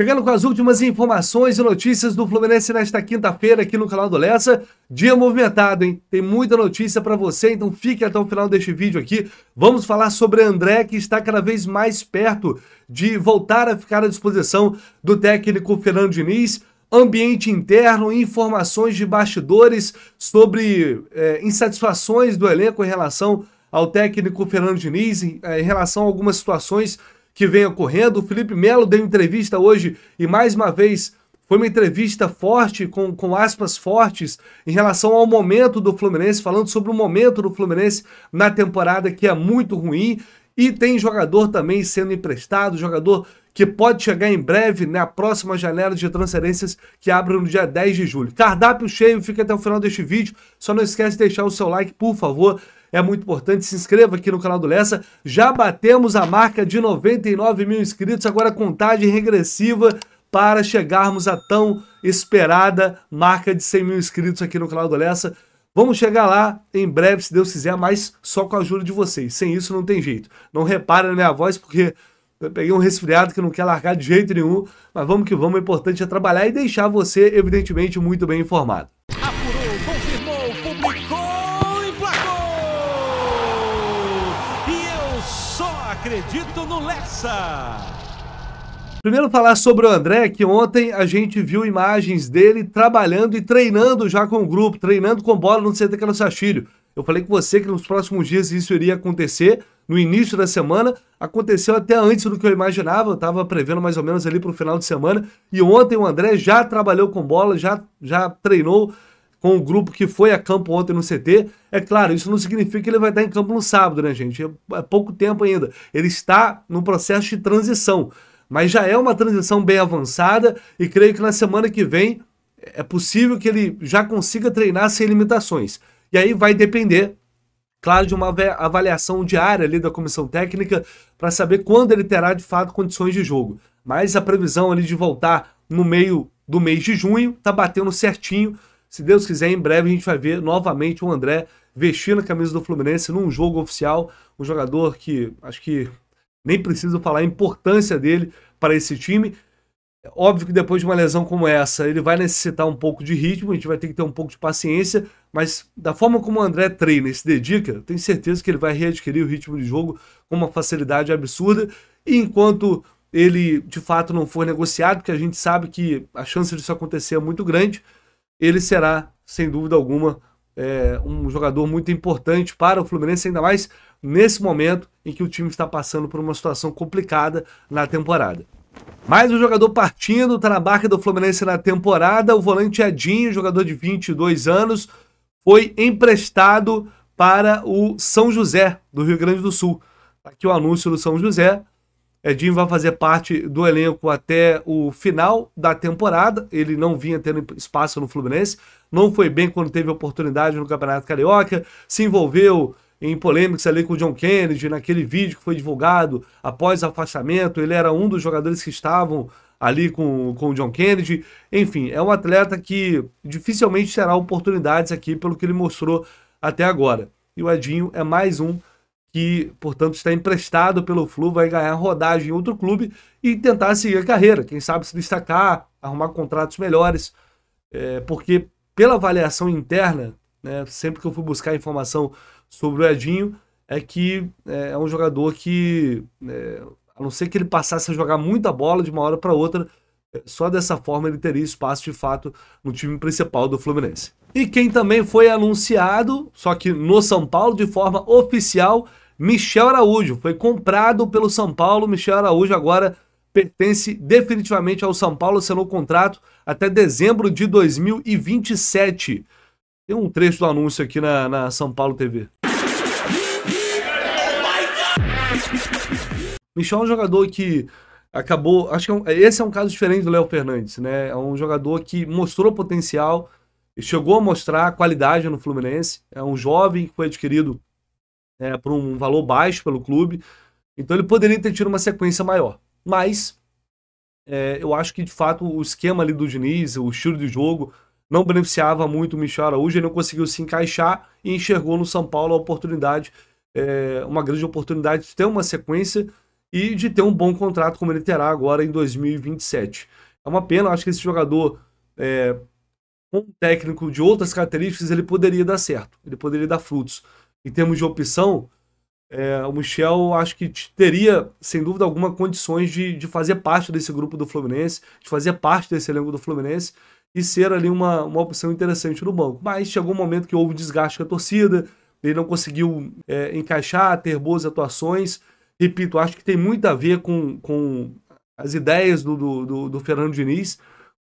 Chegando com as últimas informações e notícias do Fluminense nesta quinta-feira aqui no canal do Lessa. Dia movimentado, hein? Tem muita notícia para você, então fique até o final deste vídeo aqui. Vamos falar sobre André, que está cada vez mais perto de voltar a ficar à disposição do técnico Fernando Diniz. Ambiente interno, informações de bastidores sobre é, insatisfações do elenco em relação ao técnico Fernando Diniz, em, é, em relação a algumas situações que vem ocorrendo. O Felipe Melo deu entrevista hoje e mais uma vez foi uma entrevista forte, com, com aspas fortes, em relação ao momento do Fluminense, falando sobre o momento do Fluminense na temporada que é muito ruim. E tem jogador também sendo emprestado, jogador que pode chegar em breve na né, próxima janela de transferências que abre no dia 10 de julho. Cardápio cheio, fica até o final deste vídeo. Só não esquece de deixar o seu like, por favor é muito importante. Se inscreva aqui no canal do Lessa. Já batemos a marca de 99 mil inscritos, agora contagem regressiva para chegarmos à tão esperada marca de 100 mil inscritos aqui no canal do Lessa. Vamos chegar lá em breve, se Deus quiser, mas só com a ajuda de vocês. Sem isso não tem jeito. Não repara na minha voz, porque eu peguei um resfriado que não quer largar de jeito nenhum. Mas vamos que vamos, o importante é trabalhar e deixar você, evidentemente, muito bem informado. Bruno Lessa. Primeiro falar sobre o André, que ontem a gente viu imagens dele trabalhando e treinando já com o grupo, treinando com bola no CT Carlos Sachilho. Eu falei com você que nos próximos dias isso iria acontecer, no início da semana, aconteceu até antes do que eu imaginava, eu estava prevendo mais ou menos ali para o final de semana, e ontem o André já trabalhou com bola, já, já treinou, com o grupo que foi a campo ontem no CT. É claro, isso não significa que ele vai estar em campo no sábado, né, gente? É, é pouco tempo ainda. Ele está no processo de transição, mas já é uma transição bem avançada e creio que na semana que vem é possível que ele já consiga treinar sem limitações. E aí vai depender, claro, de uma avaliação diária ali da comissão técnica para saber quando ele terá de fato condições de jogo. Mas a previsão ali de voltar no meio do mês de junho está batendo certinho se Deus quiser, em breve a gente vai ver novamente o André vestindo a camisa do Fluminense num jogo oficial. Um jogador que acho que nem preciso falar a importância dele para esse time. Óbvio que depois de uma lesão como essa, ele vai necessitar um pouco de ritmo, a gente vai ter que ter um pouco de paciência, mas da forma como o André treina e se dedica, tenho certeza que ele vai readquirir o ritmo de jogo com uma facilidade absurda. E enquanto ele de fato não for negociado, porque a gente sabe que a chance disso acontecer é muito grande, ele será, sem dúvida alguma, é, um jogador muito importante para o Fluminense, ainda mais nesse momento em que o time está passando por uma situação complicada na temporada. Mais um jogador partindo, está na barca do Fluminense na temporada, o volante Edinho, jogador de 22 anos, foi emprestado para o São José, do Rio Grande do Sul. Tá aqui o anúncio do São José, Edinho vai fazer parte do elenco até o final da temporada. Ele não vinha tendo espaço no Fluminense, não foi bem quando teve oportunidade no Campeonato Carioca, se envolveu em polêmicas ali com o John Kennedy, naquele vídeo que foi divulgado após o afastamento. Ele era um dos jogadores que estavam ali com, com o John Kennedy. Enfim, é um atleta que dificilmente terá oportunidades aqui pelo que ele mostrou até agora. E o Edinho é mais um que, portanto, está emprestado pelo Flu, vai ganhar rodagem em outro clube e tentar seguir a carreira. Quem sabe se destacar, arrumar contratos melhores, é, porque pela avaliação interna, né, sempre que eu fui buscar informação sobre o Edinho, é que é, é um jogador que, é, a não ser que ele passasse a jogar muita bola de uma hora para outra, é, só dessa forma ele teria espaço de fato no time principal do Fluminense. E quem também foi anunciado, só que no São Paulo de forma oficial, Michel Araújo. Foi comprado pelo São Paulo. Michel Araújo agora pertence definitivamente ao São Paulo, assinou o contrato até dezembro de 2027. Tem um trecho do anúncio aqui na, na São Paulo TV. Michel é um jogador que acabou. Acho que é um, esse é um caso diferente do Léo Fernandes, né? É um jogador que mostrou potencial, e chegou a mostrar qualidade no Fluminense. É um jovem que foi adquirido é, por um valor baixo pelo clube. Então ele poderia ter tido uma sequência maior. Mas é, eu acho que de fato o esquema ali do Diniz, o estilo de jogo, não beneficiava muito o Michel Araújo, ele não conseguiu se encaixar e enxergou no São Paulo a oportunidade, é, uma grande oportunidade de ter uma sequência e de ter um bom contrato como ele terá agora em 2027. É uma pena, acho que esse jogador, é, um técnico de outras características, ele poderia dar certo, ele poderia dar frutos em termos de opção, é, o Michel acho que teria, sem dúvida alguma, condições de, de fazer parte desse grupo do Fluminense, de fazer parte desse elenco do Fluminense e ser ali uma, uma opção interessante no banco. Mas chegou um momento que houve desgaste com a torcida, ele não conseguiu é, encaixar, ter boas atuações. Repito, acho que tem muito a ver com, com as ideias do, do, do, do Fernando Diniz,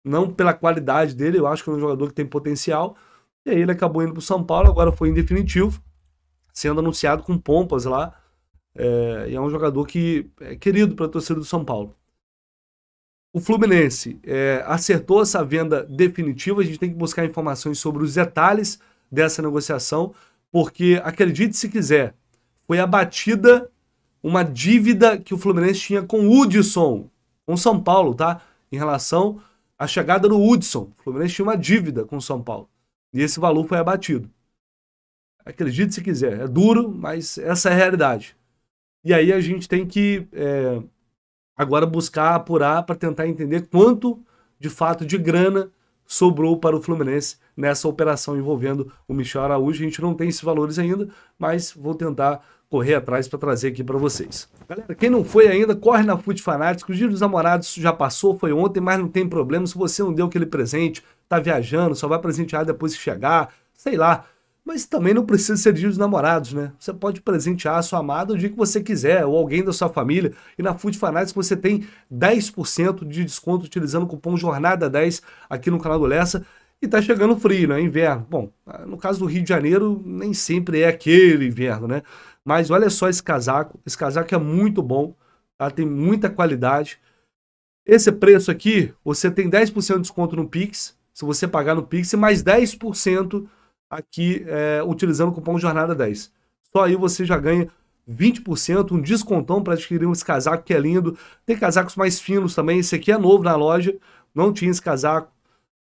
não pela qualidade dele, eu acho que é um jogador que tem potencial. E aí ele acabou indo para o São Paulo, agora foi em definitivo sendo anunciado com pompas lá. É, e é um jogador que é querido para a torcida do São Paulo. O Fluminense é, acertou essa venda definitiva. A gente tem que buscar informações sobre os detalhes dessa negociação, porque, acredite se quiser, foi abatida uma dívida que o Fluminense tinha com o Hudson, com São Paulo, tá? Em relação à chegada do Hudson. O Fluminense tinha uma dívida com o São Paulo. E esse valor foi abatido. Acredite se quiser, é duro, mas essa é a realidade. E aí a gente tem que é, agora buscar apurar para tentar entender quanto de fato de grana sobrou para o Fluminense nessa operação envolvendo o Michel Araújo. A gente não tem esses valores ainda, mas vou tentar correr atrás para trazer aqui para vocês. Galera, quem não foi ainda, corre na Fute Fanático. O Dia dos Namorados já passou, foi ontem, mas não tem problema. Se você não deu aquele presente, tá viajando, só vai presentear depois que chegar, sei lá. Mas também não precisa ser dia dos namorados, né? Você pode presentear a sua amada o dia que você quiser, ou alguém da sua família. E na Food Fanatics você tem 10% de desconto utilizando o cupom JORNADA10 aqui no canal do Lessa. E tá chegando frio, né? Inverno. Bom, no caso do Rio de Janeiro, nem sempre é aquele inverno, né? Mas olha só esse casaco. Esse casaco é muito bom, tá? Tem muita qualidade. Esse preço aqui, você tem 10% de desconto no Pix, se você pagar no Pix, e mais 10% aqui é, utilizando o cupom Jornada 10. Só aí você já ganha 20%, um descontão para adquirir esse casaco que é lindo. Tem casacos mais finos também, esse aqui é novo na loja, não tinha esse casaco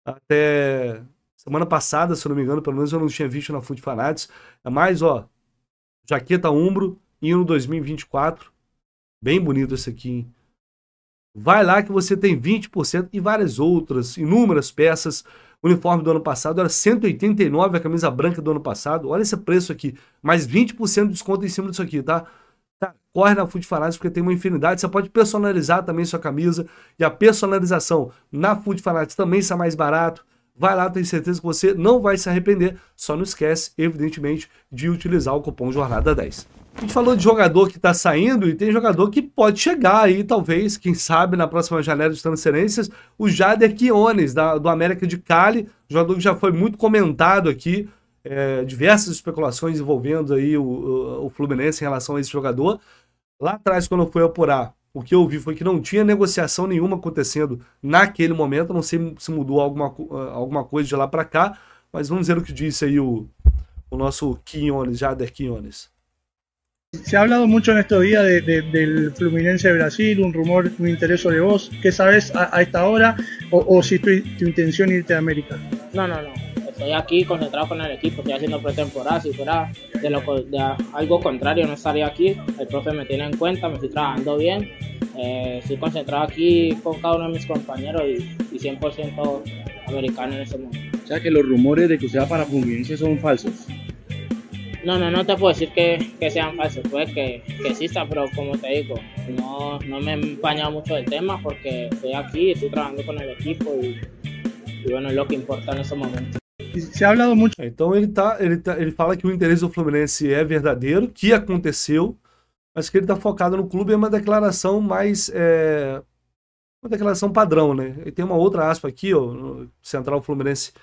até semana passada, se eu não me engano, pelo menos eu não tinha visto na Food Fanatics. É mais, ó, jaqueta Umbro, Hino 2024. Bem bonito esse aqui, hein? Vai lá que você tem 20% e várias outras, inúmeras peças o uniforme do ano passado era 189 a camisa branca do ano passado. Olha esse preço aqui. Mais 20% de desconto em cima disso aqui, tá? tá corre na Food Fanatics porque tem uma infinidade. Você pode personalizar também sua camisa e a personalização na Food Fanatics também está mais barato. Vai lá, tenho certeza que você não vai se arrepender. Só não esquece, evidentemente, de utilizar o cupom Jornada 10. A gente falou de jogador que está saindo e tem jogador que pode chegar aí, talvez, quem sabe, na próxima janela de transferências, o Jader Quiones, da, do América de Cali, jogador que já foi muito comentado aqui, é, diversas especulações envolvendo aí o, o, o, Fluminense em relação a esse jogador. Lá atrás, quando eu fui apurar, o que eu vi foi que não tinha negociação nenhuma acontecendo naquele momento, não sei se mudou alguma, eh, alguma coisa de lá para cá, mas vamos ver o que disse aí o, o nosso Quiones, Jader Quiones. Se ha hablado mucho en estos días del Fluminense de Brasil, un rumor, un interés de vos. ¿Qué sabes a, esta hora? O, si tu, tu, intención irte a América? No, no, no. Estoy aquí concentrado con el equipo, estoy haciendo pretemporada. Si fuera algo contrario, no estaría aquí. El profe me tiene en cuenta, me estoy trabajando bien. Eh, estoy concentrado aquí con cada uno de mis compañeros y, 100% americano en ese momento. O sea que los rumores de que usted va para Fluminense son falsos. No, no, no te puedo decir que, que sean falsos, pues que, que existan, pero como te digo, no, no me he empañado mucho del tema porque estoy aquí, estoy trabajando con el equipo y, e bueno, é o que importa nesse momento. Se ha hablado muito. Então ele tá, ele tá, ele fala que o interesse do Fluminense é verdadeiro, que aconteceu, mas que ele está focado no clube é uma declaração mais é, uma declaração padrão, né? E tem uma outra aspa aqui, ó, Central Fluminense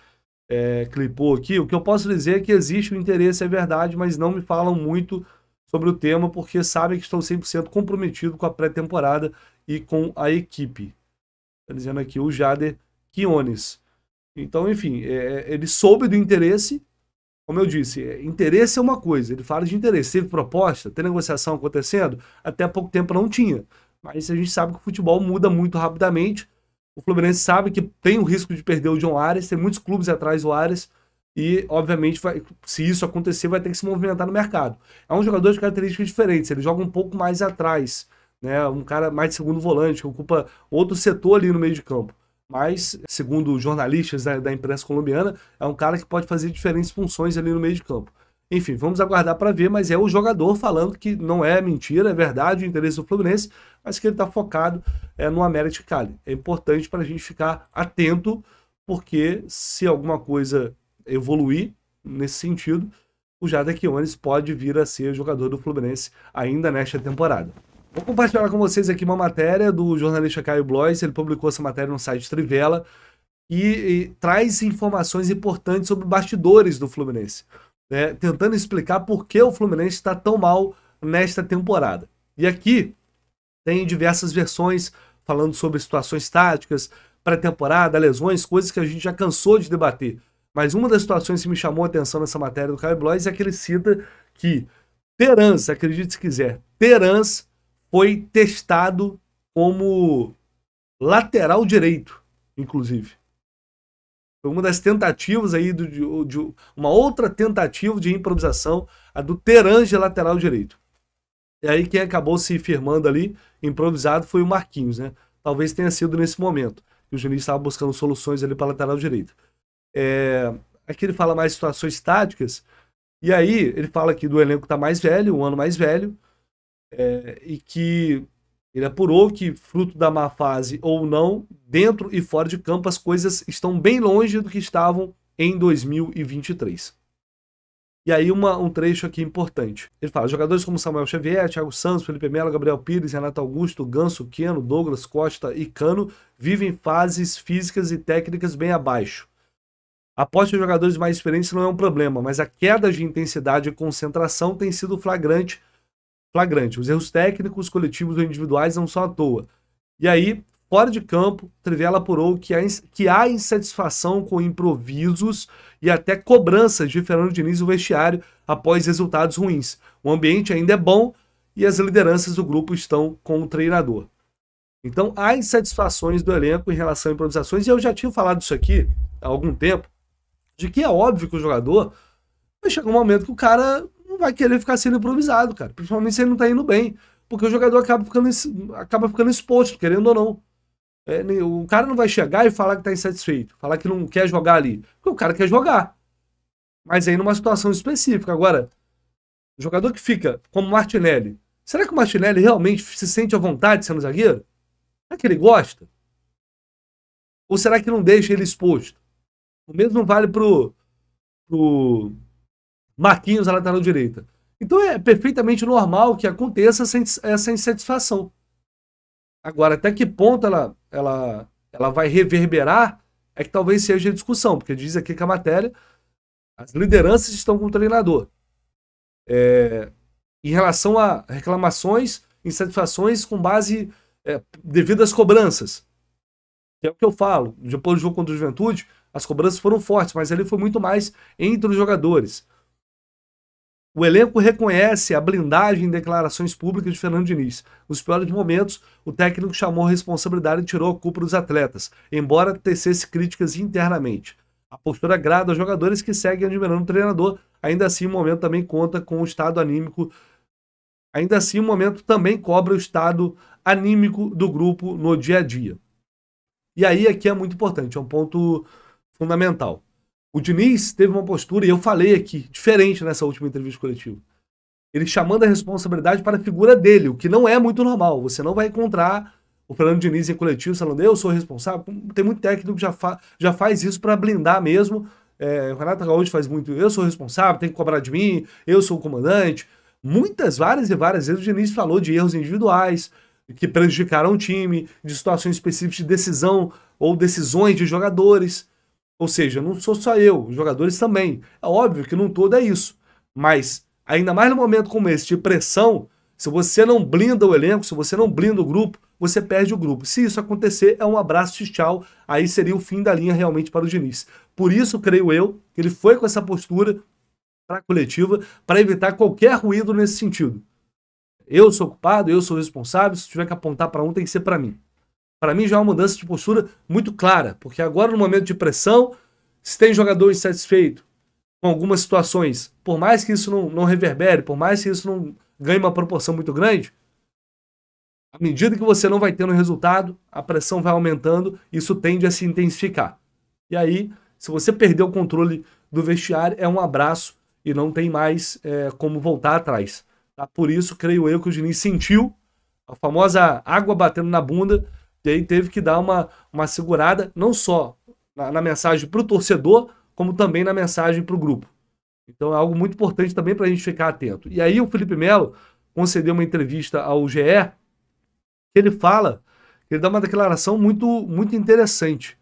é, clipou aqui, o que eu posso dizer é que existe o interesse, é verdade, mas não me falam muito sobre o tema porque sabem que estou 100% comprometido com a pré-temporada e com a equipe. Está dizendo aqui o Jader Quiones. Então, enfim, é, é, ele soube do interesse, como eu disse, é, interesse é uma coisa, ele fala de interesse. Teve proposta, tem negociação acontecendo, até pouco tempo não tinha. Mas a gente sabe que o futebol muda muito rapidamente, o Fluminense sabe que tem o risco de perder o John Ares, tem muitos clubes atrás do Ares, e, obviamente, vai, se isso acontecer, vai ter que se movimentar no mercado. É um jogador de características diferentes, ele joga um pouco mais atrás, né? Um cara mais de segundo volante, que ocupa outro setor ali no meio de campo. Mas, segundo jornalistas da, da imprensa colombiana, é um cara que pode fazer diferentes funções ali no meio de campo. Enfim, vamos aguardar para ver, mas é o jogador falando que não é mentira, é verdade o interesse do Fluminense, mas que ele está focado é, no América de Cali. É importante para a gente ficar atento, porque se alguma coisa evoluir nesse sentido, o Jada Quiones pode vir a ser jogador do Fluminense ainda nesta temporada. Vou compartilhar com vocês aqui uma matéria do jornalista Caio Blois, ele publicou essa matéria no site Trivela e, e traz informações importantes sobre bastidores do Fluminense né, tentando explicar por que o Fluminense está tão mal nesta temporada. E aqui tem diversas versões falando sobre situações táticas, pré-temporada, lesões, coisas que a gente já cansou de debater. Mas uma das situações que me chamou a atenção nessa matéria do Caio Blois é que ele cita que Terans, acredite se quiser, Terans foi testado como lateral direito, inclusive. Foi uma das tentativas aí, do, de, de, uma outra tentativa de improvisação, a do Terange lateral direito. E aí quem acabou se firmando ali, improvisado, foi o Marquinhos, né? Talvez tenha sido nesse momento que o Juninho estava buscando soluções ali para lateral direito. É... Aqui ele fala mais situações táticas, e aí ele fala aqui do elenco que está mais velho, um ano mais velho, é... e que ele apurou que, fruto da má fase ou não, dentro e fora de campo, as coisas estão bem longe do que estavam em 2023. E aí uma, um trecho aqui importante. Ele fala, jogadores como Samuel Xavier, Thiago Santos, Felipe Melo, Gabriel Pires, Renato Augusto, Ganso, Queno, Douglas, Costa e Cano vivem fases físicas e técnicas bem abaixo. Aposta de jogadores mais experientes não é um problema, mas a queda de intensidade e concentração tem sido flagrante flagrante. Os erros técnicos, coletivos ou individuais não são à toa. E aí, fora de campo, Trivela apurou que há, que há insatisfação com improvisos e até cobranças de Fernando Diniz no vestiário após resultados ruins. O ambiente ainda é bom e as lideranças do grupo estão com o treinador. Então, há insatisfações do elenco em relação a improvisações, e eu já tinha falado isso aqui há algum tempo, de que é óbvio que o jogador Mas chega um momento que o cara vai querer ficar sendo improvisado, cara. Principalmente se ele não tá indo bem. Porque o jogador acaba ficando, acaba ficando exposto, querendo ou não. É, o cara não vai chegar e falar que tá insatisfeito, falar que não quer jogar ali. Porque o cara quer jogar. Mas aí numa situação específica. Agora, o jogador que fica como Martinelli, será que o Martinelli realmente se sente à vontade sendo zagueiro? Será que ele gosta? Ou será que não deixa ele exposto? O mesmo vale pro, pro Marquinhos na lateral direita. Então é perfeitamente normal que aconteça essa insatisfação. Agora, até que ponto ela, ela, ela vai reverberar é que talvez seja a discussão, porque diz aqui que a matéria, as lideranças estão com o treinador. É, em relação a reclamações, insatisfações com base é, devido às cobranças. Que é o que eu falo. Depois do jogo contra o Juventude, as cobranças foram fortes, mas ali foi muito mais entre os jogadores. O elenco reconhece a blindagem em declarações públicas de Fernando Diniz. Nos piores momentos, o técnico chamou a responsabilidade e tirou a culpa dos atletas, embora tecesse críticas internamente. A postura agrada aos jogadores que seguem admirando o treinador, ainda assim o momento também conta com o estado anímico. Ainda assim o momento também cobra o estado anímico do grupo no dia a dia. E aí aqui é muito importante, é um ponto fundamental. O Diniz teve uma postura, e eu falei aqui, diferente nessa última entrevista coletiva. Ele chamando a responsabilidade para a figura dele, o que não é muito normal. Você não vai encontrar o Fernando Diniz em coletivo falando, eu sou responsável. Hum, tem muito técnico que já, fa já faz isso para blindar mesmo. É, o Renato Gaúcho faz muito, eu sou responsável, tem que cobrar de mim, eu sou o comandante. Muitas, várias e várias vezes o Diniz falou de erros individuais, que prejudicaram o time, de situações específicas de decisão ou decisões de jogadores. Ou seja, não sou só eu, os jogadores também. É óbvio que não todo é isso. Mas, ainda mais no momento como esse de pressão, se você não blinda o elenco, se você não blinda o grupo, você perde o grupo. Se isso acontecer, é um abraço e tchau. Aí seria o fim da linha realmente para o Diniz. Por isso, creio eu, que ele foi com essa postura para a coletiva para evitar qualquer ruído nesse sentido. Eu sou culpado, eu sou responsável. Se tiver que apontar para um, tem que ser para mim. Para mim já é uma mudança de postura muito clara, porque agora no momento de pressão, se tem jogador insatisfeito com algumas situações, por mais que isso não, não reverbere, por mais que isso não ganhe uma proporção muito grande, à medida que você não vai tendo resultado, a pressão vai aumentando, isso tende a se intensificar. E aí, se você perder o controle do vestiário, é um abraço e não tem mais é, como voltar atrás. Tá? Por isso, creio eu que o Diniz sentiu a famosa água batendo na bunda e aí teve que dar uma, uma segurada, não só na, na mensagem para o torcedor, como também na mensagem para o grupo. Então é algo muito importante também para a gente ficar atento. E aí o Felipe Melo concedeu uma entrevista ao GE, que ele fala, ele dá uma declaração muito, muito interessante.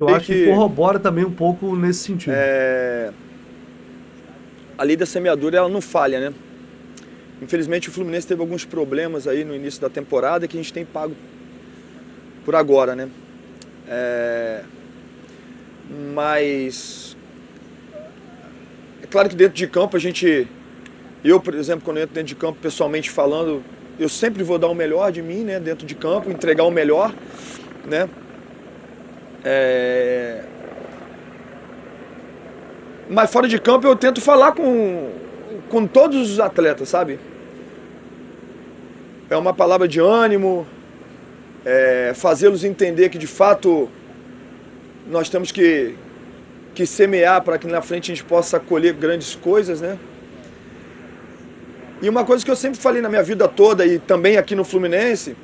Eu e acho que, que corrobora também um pouco nesse sentido. É... A lei da semeadura ela não falha, né? Infelizmente o Fluminense teve alguns problemas aí no início da temporada que a gente tem pago por agora, né? É, mas é claro que dentro de campo a gente, eu por exemplo, quando eu entro dentro de campo pessoalmente falando, eu sempre vou dar o melhor de mim, né? Dentro de campo, entregar o melhor, né? É, mas fora de campo eu tento falar com, com todos os atletas, sabe? É uma palavra de ânimo, é, fazê-los entender que de fato nós temos que, que semear para que na frente a gente possa colher grandes coisas, né? E uma coisa que eu sempre falei na minha vida toda e também aqui no Fluminense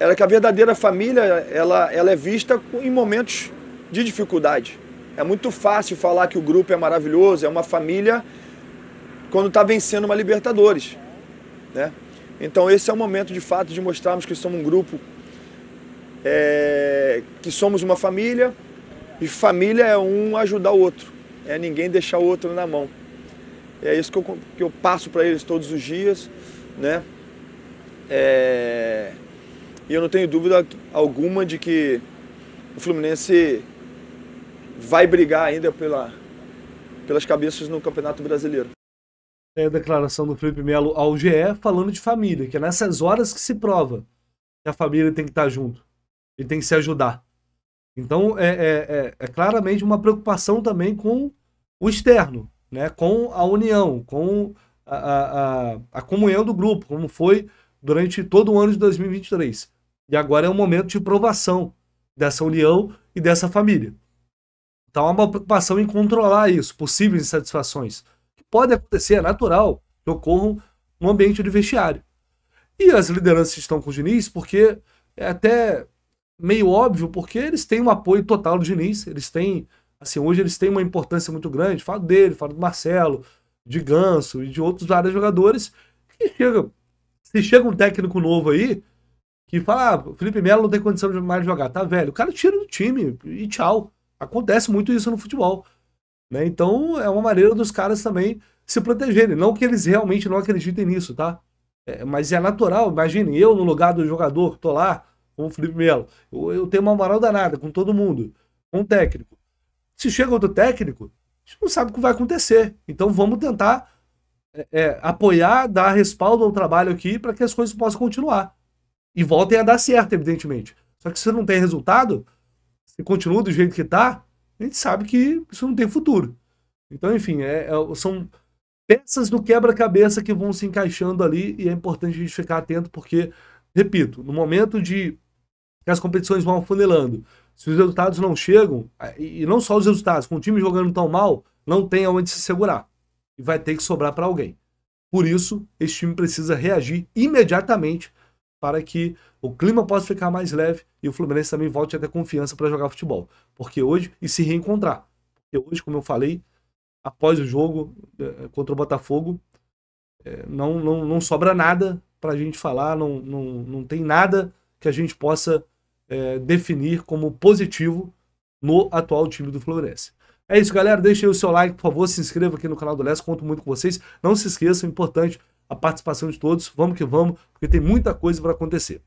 era que a verdadeira família ela, ela é vista em momentos de dificuldade. É muito fácil falar que o grupo é maravilhoso, é uma família quando está vencendo uma Libertadores, né? Então esse é o momento de fato de mostrarmos que somos um grupo é, que somos uma família e família é um ajudar o outro, é ninguém deixar o outro na mão. É isso que eu, que eu passo para eles todos os dias, né? É, e eu não tenho dúvida alguma de que o Fluminense vai brigar ainda pela, pelas cabeças no Campeonato Brasileiro. É a declaração do Felipe Melo ao GE falando de família, que é nessas horas que se prova que a família tem que estar junto. Ele tem que se ajudar. Então, é, é, é, é claramente uma preocupação também com o externo, né? com a união, com a, a, a, a comunhão do grupo, como foi durante todo o ano de 2023. E agora é um momento de provação dessa união e dessa família. Então há uma preocupação em controlar isso, possíveis insatisfações, que pode acontecer, é natural, que ocorram no ambiente de vestiário. E as lideranças estão com o Diniz porque é até meio óbvio, porque eles têm um apoio total do Diniz, eles têm, assim, hoje eles têm uma importância muito grande, falo dele, falo do Marcelo, de Ganso e de outros vários jogadores, que se chega um técnico novo aí, que fala, ah, Felipe Melo não tem condição de mais jogar, tá velho, o cara tira do time e tchau, acontece muito isso no futebol, né, então é uma maneira dos caras também se protegerem, não que eles realmente não acreditem nisso, tá, é, mas é natural, imagine eu no lugar do jogador, tô lá, com o Felipe Melo. Eu, eu tenho uma moral danada com todo mundo, com o técnico. Se chega outro técnico, a gente não sabe o que vai acontecer. Então vamos tentar é, é, apoiar, dar respaldo ao trabalho aqui para que as coisas possam continuar. E voltem a dar certo, evidentemente. Só que se não tem resultado, se continua do jeito que está, a gente sabe que isso não tem futuro. Então, enfim, é, é, são peças do quebra-cabeça que vão se encaixando ali e é importante a gente ficar atento porque, repito, no momento de que as competições vão afunilando. Se os resultados não chegam, é, e não só os resultados, com o time jogando tão mal, não tem aonde se segurar. E vai ter que sobrar para alguém. Por isso, esse time precisa reagir imediatamente para que o clima possa ficar mais leve e o Fluminense também volte a ter confiança para jogar futebol. Porque hoje, e se reencontrar. Porque hoje, como eu falei, após o jogo é, é, contra o Botafogo, não, não, não sobra nada para a gente falar, não, não, não tem nada que a gente possa é, definir como positivo no atual time do Fluminense. É isso, galera. Deixe o seu like, por favor. Se inscreva aqui no canal do Les. Conto muito com vocês. Não se esqueçam, é importante a participação de todos. Vamos que vamos, porque tem muita coisa para acontecer.